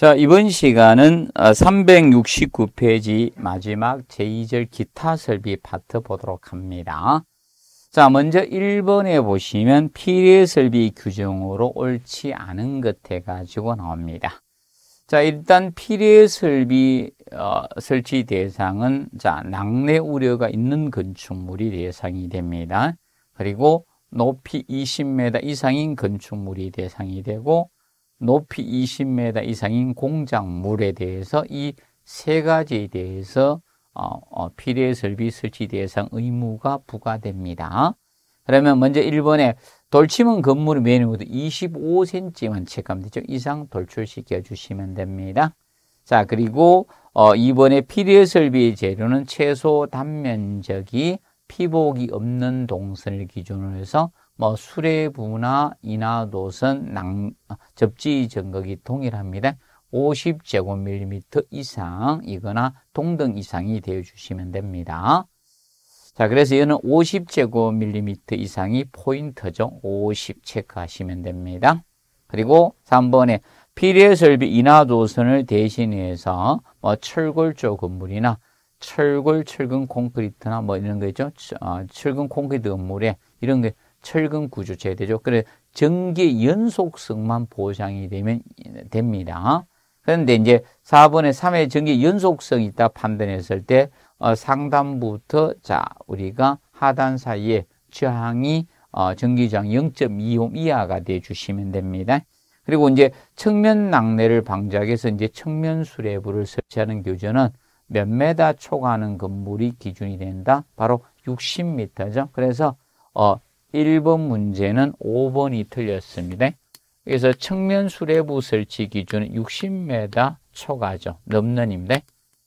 자, 이번 시간은 369페이지 어, 마지막 제2절 기타 설비 파트 보도록 합니다. 자, 먼저 1번에 보시면 필요 설비 규정으로 옳지 않은 것 해가지고 나옵니다. 자, 일단 필요 설비 어, 설치 대상은 자, 낙내 우려가 있는 건축물이 대상이 됩니다. 그리고 높이 20m 이상인 건축물이 대상이 되고 높이 20m 이상인 공작물에 대해서 이 세 가지에 대해서 어, 어, 필요해 설비 설치 대상 의무가 부과됩니다. 그러면 먼저 1번에 돌침은 건물을 매는것도 25cm만 체감되죠. 이상 돌출시켜 주시면 됩니다. 자, 그리고 어, 2번에 필요 설비 재료는 최소 단면적이 피복이 없는 동선을 기준으로 해서 뭐 수레부나 인하도선 낭, 아, 접지 전극이 동일합니다. 50제곱밀리미터 이상이거나 동등 이상이 되어주시면 됩니다. 자, 그래서 이는 50제곱밀리미터 이상이 포인트죠. 50 체크하시면 됩니다. 그리고 3번에 필요 설비 인하도선을 대신해서 뭐 철골조 건물이나 철골, 철근 콘크리트나 뭐 이런 거 있죠. 어, 철근 콘크리트 건물에 이런 게 철근 구조체 되죠. 그래 전기 연속성만 보장이 되면 됩니다. 그런데 이제 4번에 3의 전기 연속성이 있다 판단했을 때 어, 상단부터 자 우리가 하단 사이에 저항이 어, 전기장 0.2옴 이하가 돼 주시면 됩니다. 그리고 이제 측면 낙뢰를 방지하기위해서 이제 측면 수레부를 설치하는 교재는 몇 메다 초과하는 건물이 기준이 된다. 바로 60m죠. 그래서 어, 1번 문제는 5번이 틀렸습니다. 그래서 측면 수레부 설치 기준은 60m 초과죠. 넘는인데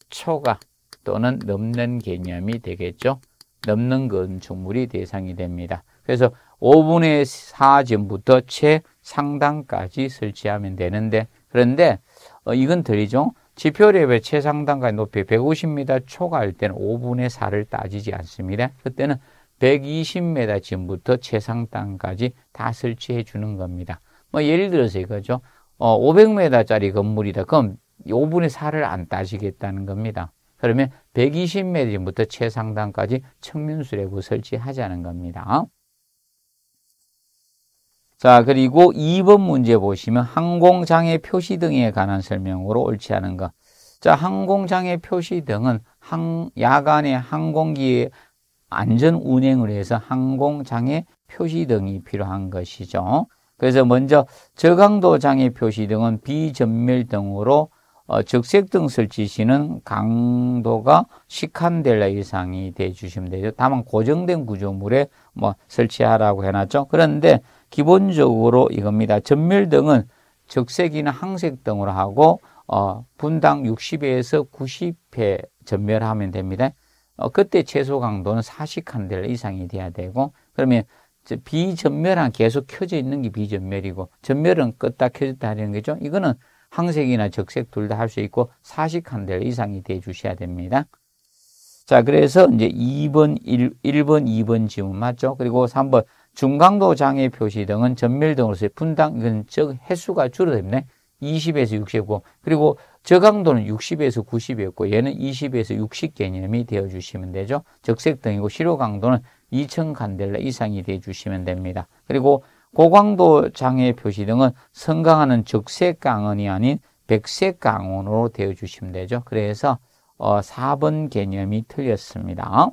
초과 또는 넘는 개념이 되겠죠. 넘는 건축물이 대상이 됩니다. 그래서 5분의 4전부터 최상단까지 설치하면 되는데 그런데 어, 이건 들리죠. 지표 랩의 최상단까지 높이 150m 초과할 때는 5분의 4를 따지지 않습니다. 그때는 120m쯤부터 최상 단까지 다 설치해 주는 겁니다. 뭐 예를 들어서 이거죠. 어, 500m짜리 건물이다. 그럼 5분의 4를 안 따지겠다는 겁니다. 그러면 120m부터 최상단까지 청면수레부 설치하자는 겁니다. 자, 그리고 2번 문제 보시면 항공장애 표시 등에 관한 설명으로 옳지 않은 것. 자, 항공장애 표시 등은 항, 야간에 항공기에 안전 운행을 위해서 항공장애 표시등이 필요한 것이죠. 그래서 먼저 저강도 장애 표시등은 비전멸등으로 어, 적색등 설치 시는 강도가 시칸델라 이상이 돼 주시면 되죠. 다만 고정된 구조물에 뭐 설치하라고 해놨죠. 그런데 기본적으로 이겁니다. 전멸등은 적색이나 항색 등으로 하고 어, 분당 6 0에서 90회 전멸하면 됩니다. 어, 그때 최소 강도는 40칸델 이상이 돼야 되고 그러면 비전멸은 계속 켜져 있는 게 비전멸이고 전멸은 껐다 켜졌다 하는 거죠. 이거는 황색이나 적색 둘 다 할 수 있고 40칸델 이상이 돼 주셔야 됩니다. 자, 그래서 이제 2번, 1, 1번, 2번 지문 맞죠? 그리고 3번 중강도 장애 표시 등은 전멸 등으로서의 분당 이건 즉 횟수가 줄어듭니다. 20에서 65. 그리고 저강도는 60에서 90이었고 얘는 20에서 60 개념이 되어 주시면 되죠. 적색등이고 실효 강도는 2000 간델라 이상이 되어 주시면 됩니다. 그리고 고강도 장애 표시등은 성강하는 적색 강원이 아닌 백색 강원으로 되어 주시면 되죠. 그래서 어, 4번 개념이 틀렸습니다.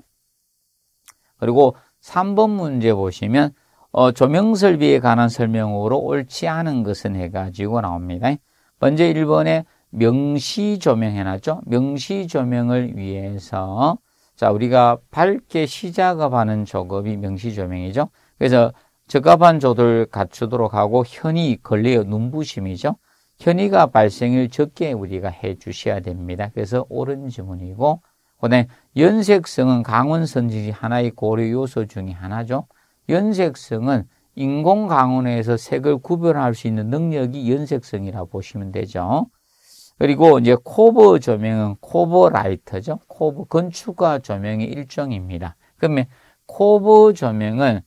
그리고 3번 문제 보시면 어, 조명설비에 관한 설명으로 옳지 않은 것은 해가지고 나옵니다. 먼저 1번에 명시 조명해 놨죠. 명시 조명을 위해서 자, 우리가 밝게 시작업하는 작업이 명시 조명이죠. 그래서 적합한 조도를 갖추도록 하고 현이 걸려요. 눈부심이죠. 현이가 발생을 적게 우리가 해 주셔야 됩니다. 그래서 옳은 지문이고 그다음에 연색성은 강원 선진이 하나의 고려 요소 중에 하나죠. 연색성은 인공 강원에서 색을 구별할 수 있는 능력이 연색성이라 고 보시면 되죠. 그리고 이제 코브 조명은 코브 라이터죠. 코브건축가 조명의 일종입니다. 그러면 코브 조명은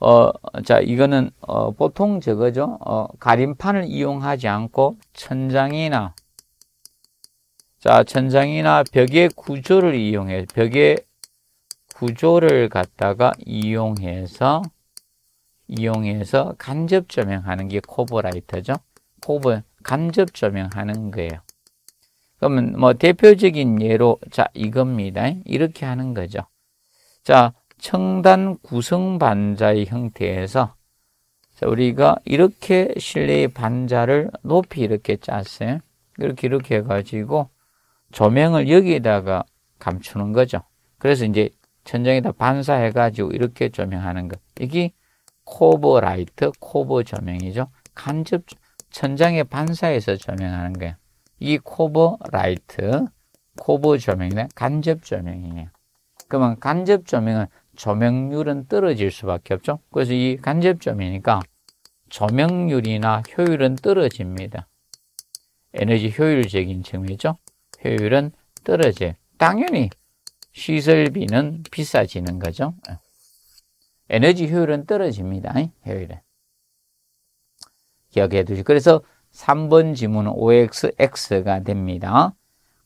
어, 자, 이거는, 어, 보통 저거죠. 어, 가림판을 이용하지 않고 천장이나, 자, 천장이나 벽의 구조를 이용해, 벽의 구조를 갖다가 이용해서, 이용해서 간접 조명하는 게코브라이터죠코브 간접 조명하는 거예요. 그러면 뭐 대표적인 예로 자 이겁니다. 이렇게 하는 거죠. 자 청단 구성 반자의 형태에서 자, 우리가 이렇게 실내의 반자를 높이 이렇게 짰어요. 이렇게 이렇게 해가지고 조명을 여기에다가 감추는 거죠. 그래서 이제 천장에다 반사해가지고 이렇게 조명하는 것. 이게 코버 라이트, 코버 조명이죠. 간접 천장에 반사해서 조명하는 거예요. 이 코버 라이트, 코버 조명이나 간접 조명이에요. 그러면 간접 조명은 조명률은 떨어질 수밖에 없죠. 그래서 이 간접 조명이니까 조명률이나 효율은 떨어집니다. 에너지 효율적인 측면이죠. 효율은 떨어져요. 당연히 시설비는 비싸지는 거죠. 예. 에너지 효율은 떨어집니다. 효율은. 기억해 두시고. 그래서 3번 지문은 OXX가 됩니다.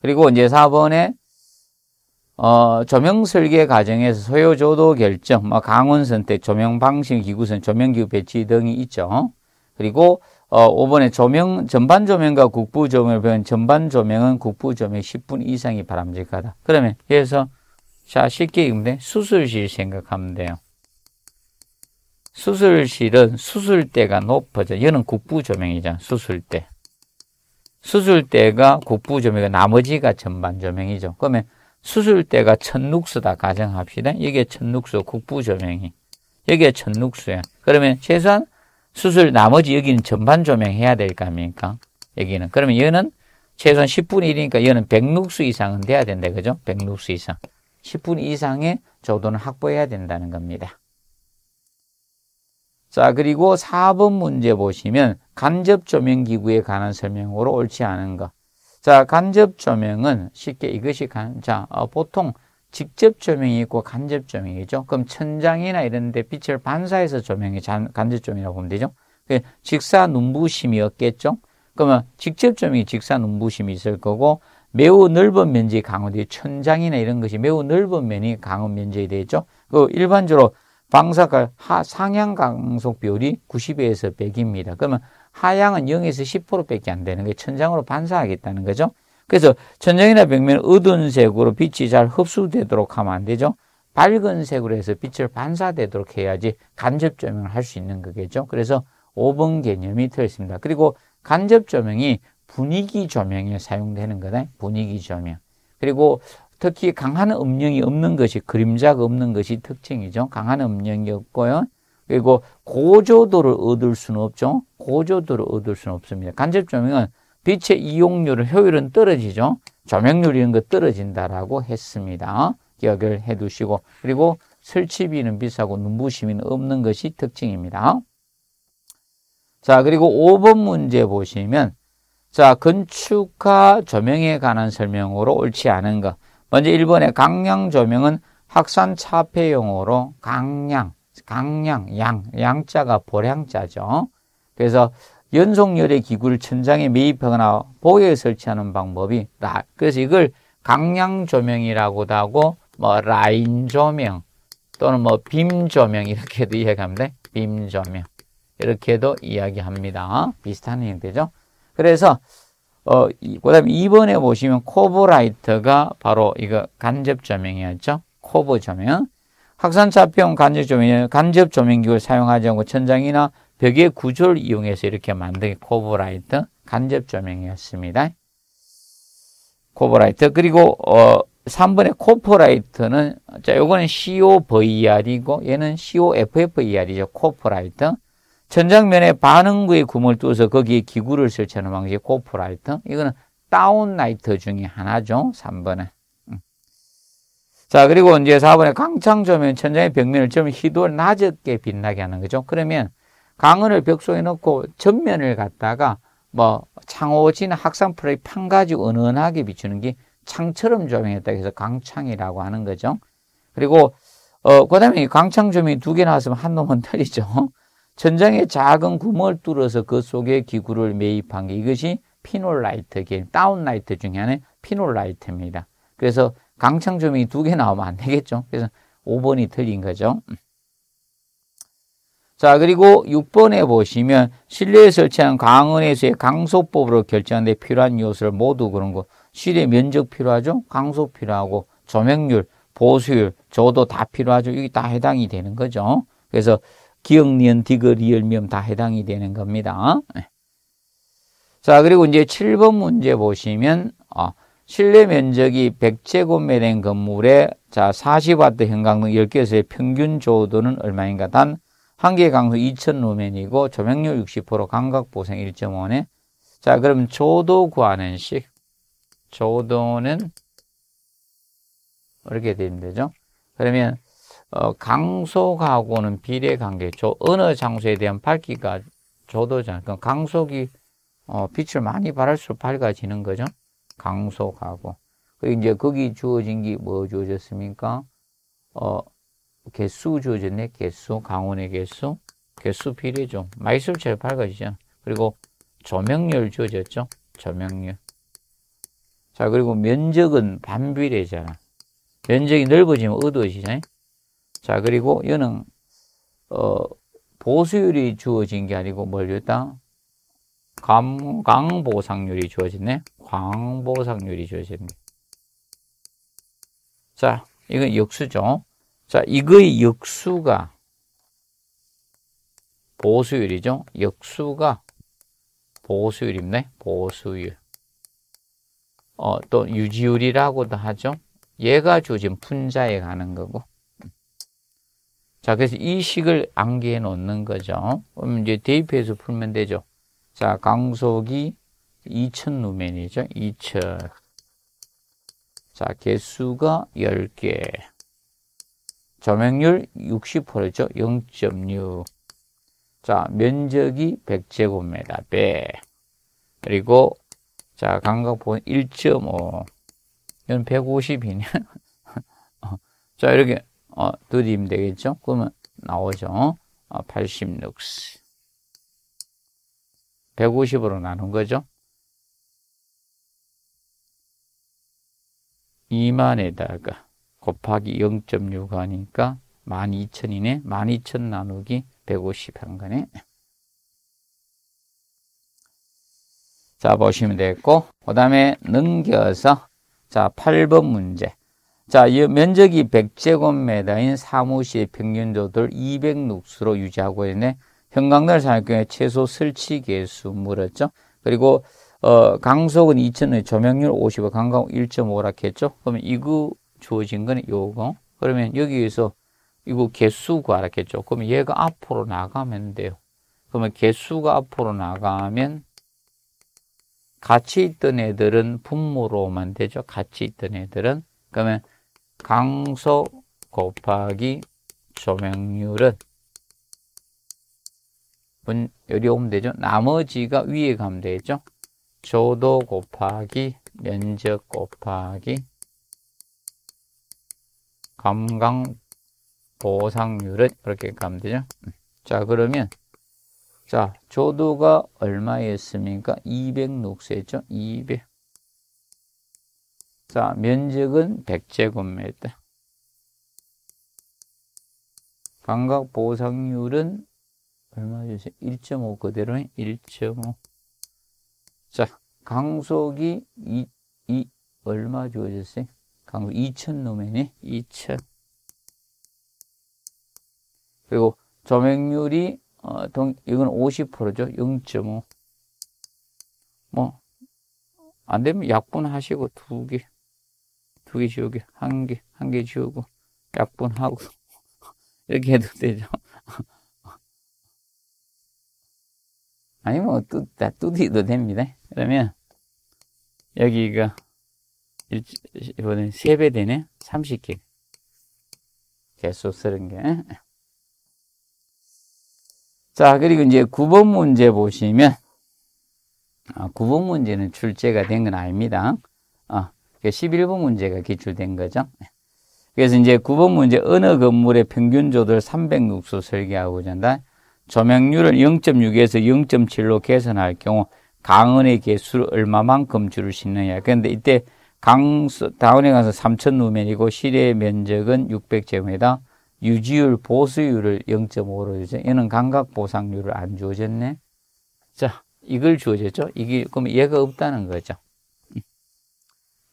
그리고 이제 4번에 어, 조명 설계 과정에서 소요 조도 결정, 뭐 강원 선택, 조명 방식, 기구선, 조명 기구 배치 등이 있죠. 그리고 어, 5번에 조명, 전반 조명과 국부 조명을 배운 전반 조명은 국부 조명 10분 이상이 바람직하다. 그러면 그래서 자 쉽게 읽으면 돼. 수술실 생각하면 돼요. 수술실은 수술대가 높아져. 얘는 국부조명이잖아. 수술대. 수술대가 국부조명이고 나머지가 전반조명이죠. 그러면 수술대가 천눅수다 가정합시다. 여기 천눅수 국부조명이. 여기에 천눅수야. 그러면 최소한 수술 나머지 여기는 전반 조명해야 될거 아닙니까? 여기는. 그러면 얘는 최소한 1 0분 1이니까 얘는 100눅수 이상은 돼야 된다. 그죠? 100눅수 이상. 10분 이상의 조도는 확보해야 된다는 겁니다. 자, 그리고 4번 문제 보시면 간접 조명 기구에 관한 설명으로 옳지 않은 가 자, 간접 조명은 쉽게 이것이 간, 자, 어, 보통 직접 조명이 있고 간접 조명이죠. 그럼 천장이나 이런 데 빛을 반사해서 조명이 간접 조명이라고 보면 되죠. 그 직사 눈부심이었겠죠. 그러면 직접 조명이 직사 눈부심이 있을 거고 매우 넓은 면적이 강우도의 천장이나 이런 것이 매우 넓은 면이 강우 면적이 되겠죠. 그 일반적으로 방사각 상향 강속 비율이 90에서 100입니다. 그러면 하향은 0에서 10%밖에 안 되는 게 천장으로 반사하겠다는 거죠. 그래서 천장이나 벽면 은 어두운 색으로 빛이 잘 흡수되도록 하면 안 되죠. 밝은 색으로 해서 빛을 반사되도록 해야지 간접 조명을 할 수 있는 거겠죠. 그래서 5번 개념이 들어있습니다. 그리고 간접 조명이 분위기 조명에 사용되는 거다. 분위기 조명. 그리고 특히 강한 음영이 없는 것이 그림자가 없는 것이 특징이죠. 강한 음영이 없고요. 그리고 고조도를 얻을 수는 없죠. 고조도를 얻을 수는 없습니다. 간접 조명은 빛의 이용률, 효율은 떨어지죠. 조명률 이런 거 떨어진다라고 했습니다. 기억을 해 두시고 그리고 설치비는 비싸고 눈부심이 없는 것이 특징입니다. 자, 그리고 5번 문제 보시면 자, 건축가 조명에 관한 설명으로 옳지 않은 것. 먼저 일본의 강량 조명은 학산 차폐 용으로 강량, 강량, 양, 양자가 보량자죠. 그래서 연속열의 기구를 천장에 매입하거나 보에 호 설치하는 방법이 라. 그래서 이걸 강량 조명이라고도 하고 뭐 라인 조명 또는 뭐 빔 조명 이렇게도 이야기합니다. 빔 조명 이렇게도 이야기합니다. 비슷한 형태죠. 그래서 어, 그 다음에 2번에 보시면 코브라이트가 바로 이거 간접 조명이었죠. 코브 조명. 확산차평 간접 조명, 간접 조명기를 사용하지 않고 천장이나 벽의 구조를 이용해서 이렇게 만든 코브라이트 간접 조명이었습니다. 코브라이트. 그리고, 어, 3번의 코퍼라이트는, 자, 요거는 COVER이고, 얘는 COFFER이죠. 코퍼라이트. 전장면에 반응구의 구멍을 뚫어서 거기에 기구를 설치하는 방식의 고프라이터. 이거는 다운라이터 중에 하나죠. 3번에. 음. 자, 그리고 이제 4번에 강창조면 천장의 벽면을 좀 희도를 낮게 빛나게 하는 거죠. 그러면 강은을 벽 속에 넣고 전면을 갖다가 뭐창호진 학상 프레이 판 가지고 은은하게 비추는 게 창처럼 조명했다 해서 강창이라고 하는 거죠. 그리고 어, 그다음에 강창 조명이 두 개 나왔으면 한 놈은 틀리죠. 천장에 작은 구멍을 뚫어서 그 속에 기구를 매입한 게 이것이 피놀라이트 계 다운라이트 중에 하나의 피놀라이트입니다. 그래서 강창 조명이 두 개 나오면 안 되겠죠. 그래서 5번이 틀린 거죠. 자, 그리고 6번에 보시면 실내에 설치한 강원에서의 강소법으로 결정한 데 필요한 요소를 모두 그런 거. 실내 면적 필요하죠? 강소 필요하고 조명률, 보수율, 저도 다 필요하죠. 이게 다 해당이 되는 거죠. 그래서 기억, 니은, 디귿, 리을, 미음 다 해당이 되는 겁니다. 네. 자, 그리고 이제 7번 문제 보시면, 어, 실내 면적이 100제곱미터인 건물에 자, 40와트 형광등 10개에서의 평균 조도는 얼마인가? 단, 한개 강수 2000루멘이고 조명률 60% 감각 보생 1.5네. 자, 그럼 조도 구하는 식. 조도는 이렇게 되면 되죠. 그러면 어, 강속하고는 비례 관계, 저 어느 장소에 대한 밝기가 조도잖아요. 그 강속이 어, 빛을 많이 발할수록 밝아지는 거죠. 강속하고. 그 이제 거기 주어진 게 뭐 주어졌습니까? 어, 개수 주어졌네. 개수, 강원의 개수, 개수 비례죠. 마이솔처럼 밝아지죠. 그리고 조명률 주어졌죠. 조명률. 자, 그리고 면적은 반비례잖아. 면적이 넓어지면 어두워지잖아요. 자, 그리고 이거는, 어, 보수율이 주어진 게 아니고 뭘 줬다? 감, 보상률이 주어졌네. 광보상률이 주어졌네. 자, 이건 역수죠. 자, 이거의 역수가 보수율이죠. 역수가 보수율입니다. 보수율. 어, 또 유지율이라고도 하죠. 얘가 주어진 분자에 가는 거고. 자, 그래서 이 식을 암기해 놓는 거죠. 그럼 이제 대입해서 풀면 되죠. 자, 강속이 2000 루멘이죠. 2000. 자, 개수가 10개. 점액률 60%죠. 0.6. 자, 면적이 100제곱미터. 배. 그리고 자, 감각본 1.5. 이건 150이네. 자, 이렇게 어, 누리면 되겠죠? 그러면 나오죠. 어, 86. 150으로 나눈 거죠. 2만에다가 곱하기 0.6 하니까 12,000이네. 12,000 나누기 150 한 거네. 자, 보시면 되겠고, 그 다음에 넘겨서, 자, 8번 문제. 자, 이 면적이 100제곱미터인 사무실 평균도를 200룩스로 유지하고 있네. 형광등을 사용할 경우에 최소 설치 개수 물었죠. 그리고 어, 강속은 2000의 조명률 50에 강강 1.5라 했죠. 그러면 이거 주어진 거는 요거. 그러면 여기에서 이거 개수 구하라 겠죠 그러면 얘가 앞으로 나가면 돼요. 그러면 개수가 앞으로 나가면 같이 있던 애들은 분모로만 되죠. 같이 있던 애들은 그러면 강소 곱하기 조명률은 문 여기 오면 되죠. 나머지가 위에 가면 되죠. 조도 곱하기 면적 곱하기 감강 보상률은 이렇게 가면 되죠. 자 그러면 자 조도가 얼마였습니까? 206세죠. 200 자, 면적은 100제곱미터. 감각 보상률은 얼마 주세 1.5 그대로 1.5. 자, 강속이 2, 2 얼마 주어졌어요? 강속 2,000 노면이 2,000. 그리고 점액률이 어, 동, 이건 50%죠. 0.5. 뭐, 안 되면 약분 하시고 두 개. 두개 지우기, 한 개, 한 개 지우고, 약분하고, 이렇게 해도 되죠. 아니면 뭐, 뚜, 다 뚜디도 됩니다. 그러면, 여기가, 일, 이번엔 3배 되네? 30개. 개수 30개. 자, 그리고 이제 9번 문제 보시면, 9번 아, 문제는 출제가 된 건 아닙니다. 11번 문제가 기출된 거죠. 네. 그래서 이제 9번 문제 어느 건물의 평균 조들 300룩소 설계하고자 한다. 조명률을 0.6에서 0.7로 개선할 경우 강원의 개수를 얼마만큼 줄일 수 있느냐. 그런데 이때 강수, 다운에 가서 3천 루멘이고 실의 면적은 600제곱미터. 유지율 보수율을 0.5로 주죠. 얘는 감각 보상률을 안 주어졌네. 자, 이걸 주어졌죠. 이게 그럼 얘가 없다는 거죠.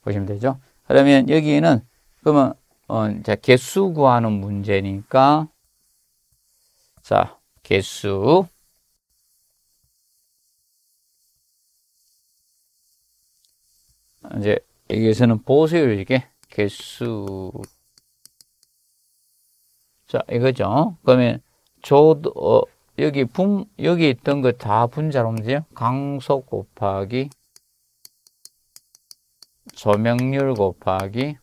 보시면 되죠. 그러면 여기는 그러면 어, 자, 개수 구하는 문제니까 자, 개수 이제 여기에서는 보세요 이게 개수 자 이거죠 그러면 조도 어, 여기 분 여기 있던 거 다 분자로 움직여 강속 곱하기 조명률 곱하기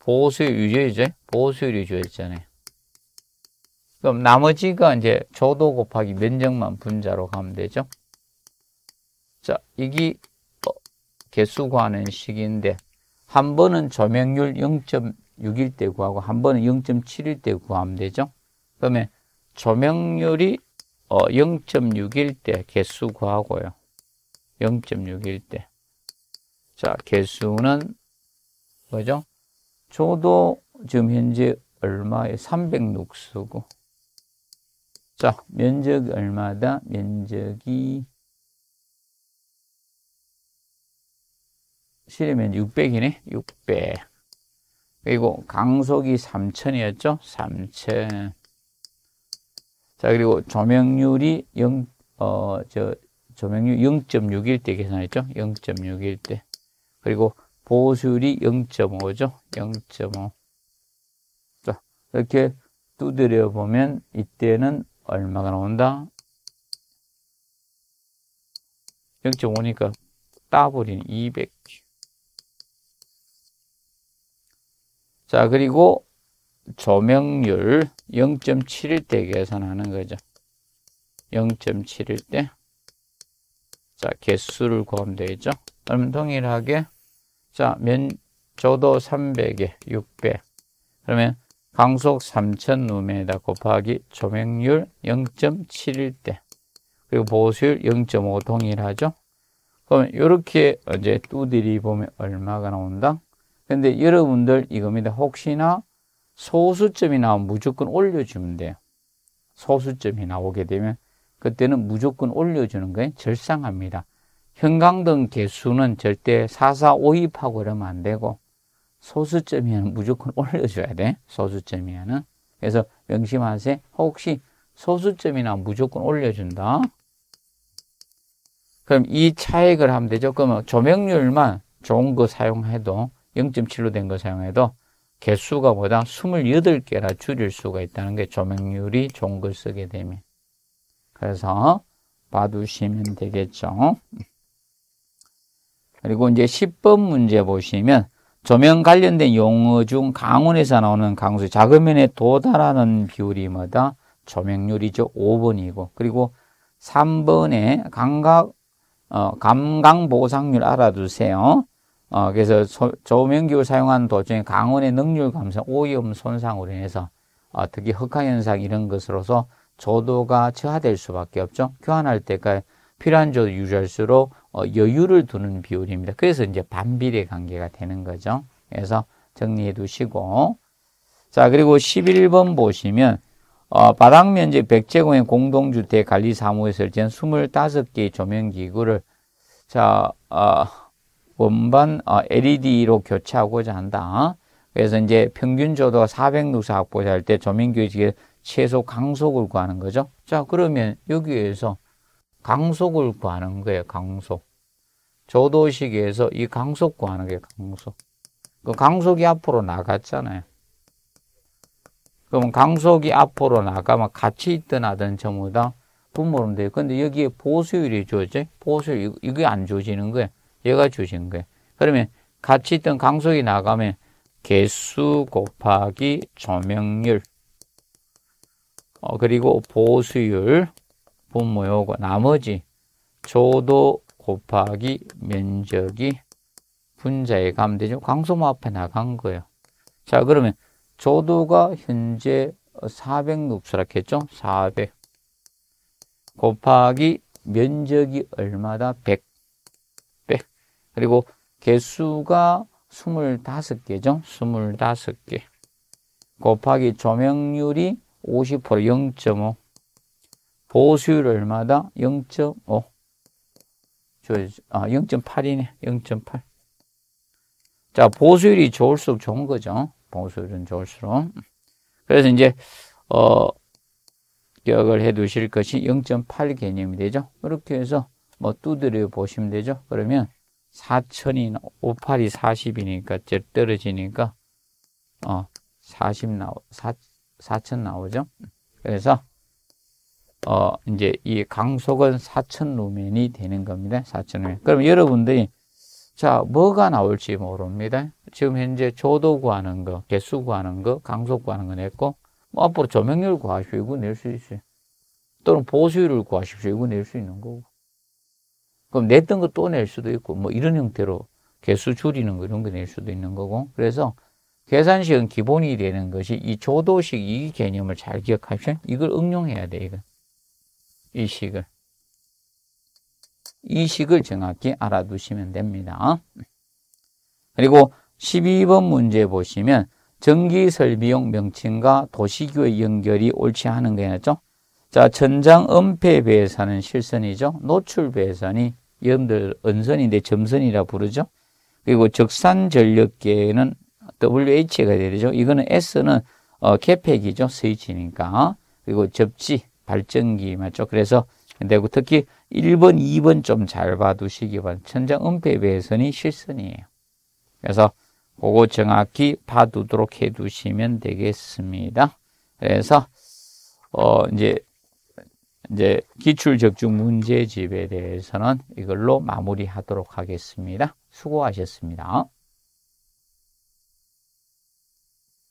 보수율 유지제 보수율 유지였잖아요. 그럼 나머지가 이제 조도 곱하기 면적만 분자로 가면 되죠. 자, 이게 어, 개수 구하는 식인데 한 번은 조명률 0.6일 때 구하고 한 번은 0.7일 때 구하면 되죠. 그러면 조명률이 0.6일 어, 때 개수 구하고요. 0.6일 때. 자, 개수는 뭐죠? 저도 지금 현재 얼마에 306수고 자, 면적 얼마다? 면적이 실면 600이네. 600. 그리고 강속이 3000이었죠? 3000. 자, 그리고 조명률이 0, 어, 저, 조명률 0.6일 때 계산했죠? 0.6일 때. 그리고 보수율이 0.5죠. 0.5. 자, 이렇게 두드려 보면 이때는 얼마가 나온다? 0.5니까 따버린 200. 자, 그리고 조명률 0.7일 때 계산하는 거죠. 0.7일 때. 자, 개수를 구하면 되죠. 그럼 동일하게 자, 면 조도 300에 600. 그러면 강속 3 0 0 0루다 곱하기 조명률 0.71대. 그리고 보수율 0.5 동일하죠. 그러면 이렇게 이제 두드리 보면 얼마가 나온다? 근데 여러분들 이겁니다. 혹시나 소수점이 나오면 무조건 올려주면 돼요. 소수점이 나오게 되면 그때는 무조건 올려주는 거예요 절상합니다. 형광등 개수는 절대 4452하고 이러면 안 되고 소수점이면 무조건 올려줘야 돼. 소수점이면은. 그래서 명심하세요. 혹시 소수점이나 무조건 올려준다. 그럼 이 차액을 하면 되죠. 그러면 조명률만 좋은 거 사용해도 0.7로 된 거 사용해도 개수가 보다 2 8개나 줄일 수가 있다는 게 조명률이 좋은 걸 쓰게 되면. 그래서 봐두시면 되겠죠. 그리고 이제 10번 문제 보시면 조명 관련된 용어 중 강원에서 나오는 강수 자금면에 도달하는 비율이 뭐다? 조명률이죠. 5번이고. 그리고 3번에 감각, 어, 감각보상률 알아두세요. 어, 그래서 조명기를 사용하는 도중에 강원의 능률 감소, 오염 손상으로 인해서 어, 특히 흑화현상 이런 것으로서 조도가 저하될 수밖에 없죠. 교환할 때까지 필요한 조도 유지할수록 어, 여유를 두는 비율입니다. 그래서 이제 반비례 관계가 되는 거죠. 그래서 정리해 두시고 자 그리고 11번 보시면 어, 바닥 면적 100제곱의 공동주택 관리 사무에 설치한 25개의 조명기구를 자 어, 원반 어, LED로 교체하고자 한다. 그래서 이제 평균 조도가 400누사 확보할 때 조명교직에 최소 강속을 구하는 거죠. 자 그러면 여기에서 강속을 구하는 거예요. 강속. 조도식에서 이 강속 구하는 게 강속. 그 강속이 앞으로 나갔잖아요. 그러면 강속이 앞으로 나가면 같이 있던 하던 전부 다 분모름 돼요. 근데 여기에 보수율이 주어져. 보수율, 이게 안 주어지는 거예요. 얘가 주어진 거예요. 그러면 같이 있던 강속이 나가면 개수 곱하기 조명률, 어, 그리고 보수율, 분모요고 나머지 조도 곱하기 면적이 분자에 가면 되죠. 강소모 앞에 나간 거예요. 자 그러면 조도가 현재 400룹스라고 했죠. 400 곱하기 면적이 얼마다? 100 100 그리고 개수가 25개죠. 25개 곱하기 조명률이 50% 0.5 보수율 얼마다? 0.5. 아, 0.8이네. 0.8. 자, 보수율이 좋을수록 좋은 거죠. 보수율은 좋을수록. 그래서 이제, 어, 기억을 해 두실 것이 0.8 개념이 되죠. 그렇게 해서 뭐 두드려 보시면 되죠. 그러면 4천이 58이 40이니까 떨어지니까 어, 40 나오 4, 4천 나오죠. 그래서 어, 이제 이 강속은 4천 루멘이 되는 겁니다. 4천 루멘. 그럼 여러분들이 자, 뭐가 나올지 모릅니다. 지금 현재 조도 구하는 거, 개수 구하는 거, 강속 구하는 거 냈고, 뭐 앞으로 조명률 구하시오. 이거 낼 수 있어요. 또는 보수율을 구하십시오. 이거 낼 수 있는 거고. 그럼 냈던 거 또 낼 수도 있고, 뭐 이런 형태로 개수 줄이는 거 이런 거 낼 수도 있는 거고. 그래서 계산식은 기본이 되는 것이 이 조도식 이 개념을 잘 기억하시오. 이걸 응용해야 돼, 이거. 이식을 이식을 정확히 알아두시면 됩니다. 그리고 12번 문제 보시면 전기 설비용 명칭과 도시교의 연결이 옳지 않은 거였죠. 자, 천장 은폐 배선은 실선이죠. 노출 배선이 여러분들 은선인데 점선이라 부르죠. 그리고 적산 전력계는 WH가 되죠. 이거는 S는 어, 개팩이죠. 스위치니까. 그리고 접지, 발전기 맞죠? 그래서 되고 특히 1번, 2번 좀 잘 봐두시기 바랍니다. 천장 은폐 배선이 실선이에요. 그래서 그거 정확히 봐두도록 해두시면 되겠습니다. 그래서 어 이제 이제 기출적중 문제집에 대해서는 이걸로 마무리하도록 하겠습니다. 수고하셨습니다.